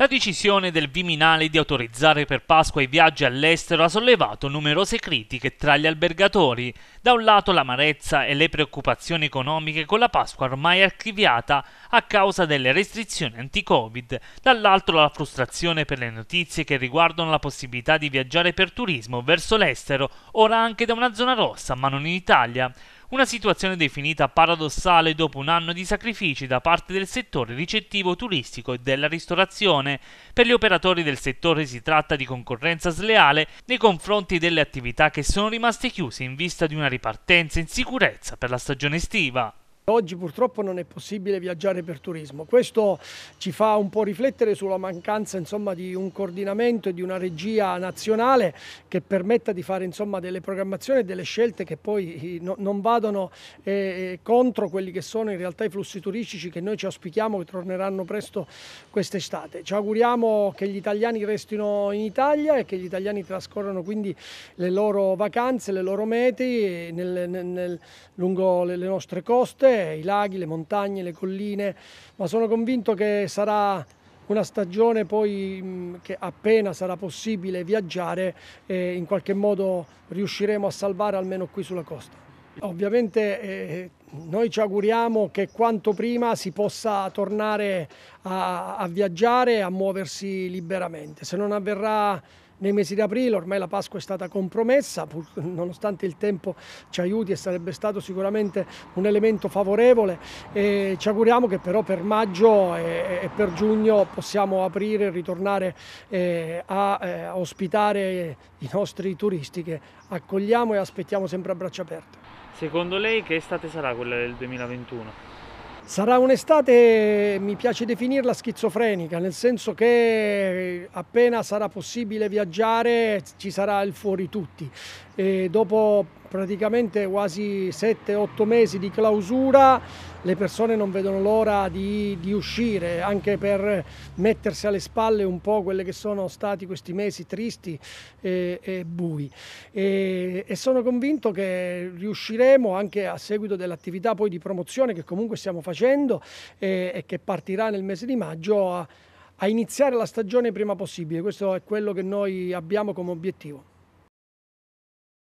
La decisione del Viminale di autorizzare per Pasqua i viaggi all'estero ha sollevato numerose critiche tra gli albergatori. Da un lato l'amarezza e le preoccupazioni economiche con la Pasqua ormai archiviata a causa delle restrizioni anti-Covid, dall'altro la frustrazione per le notizie che riguardano la possibilità di viaggiare per turismo verso l'estero, ora anche da una zona rossa, ma non in Italia. Una situazione definita paradossale dopo un anno di sacrifici da parte del settore ricettivo turistico e della ristorazione. Per gli operatori del settore si tratta di concorrenza sleale nei confronti delle attività che sono rimaste chiuse in vista di una ripartenza in sicurezza per la stagione estiva. Oggi purtroppo non è possibile viaggiare per turismo, questo ci fa un po' riflettere sulla mancanza insomma, di un coordinamento e di una regia nazionale che permetta di fare insomma, delle programmazioni e delle scelte che poi eh, no, non vadano eh, eh, contro quelli che sono in realtà i flussi turistici che noi ci auspichiamo che torneranno presto quest'estate. Ci auguriamo che gli italiani restino in Italia e che gli italiani trascorrano quindi le loro vacanze, le loro mete eh, nel, nel, lungo le, le nostre coste i laghi, le montagne, le colline, ma sono convinto che sarà una stagione poi che appena sarà possibile viaggiare eh, in qualche modo riusciremo a salvare almeno qui sulla costa. Ovviamente eh, noi ci auguriamo che quanto prima si possa tornare a, a viaggiare e a muoversi liberamente. Se non avverrà nei mesi di aprile, ormai la Pasqua è stata compromessa, pur, nonostante il tempo ci aiuti e sarebbe stato sicuramente un elemento favorevole. E ci auguriamo che però per maggio e, e per giugno possiamo aprire e ritornare eh, a eh, ospitare i nostri turisti che accogliamo e aspettiamo sempre a braccia aperte. Secondo lei che estate sarà quella del 2021? Sarà un'estate, mi piace definirla schizofrenica, nel senso che appena sarà possibile viaggiare ci sarà il fuori tutti e dopo praticamente quasi 7-8 mesi di clausura le persone non vedono l'ora di, di, uscire anche per mettersi alle spalle un po' quelle che sono stati questi mesi tristi e, e bui e, e, sono convinto che riusciremo anche a seguito dell'attività poi di promozione che comunque stiamo facendo e, e che partirà nel mese di maggio a, a iniziare la stagione prima possibile questo è quello che noi abbiamo come obiettivo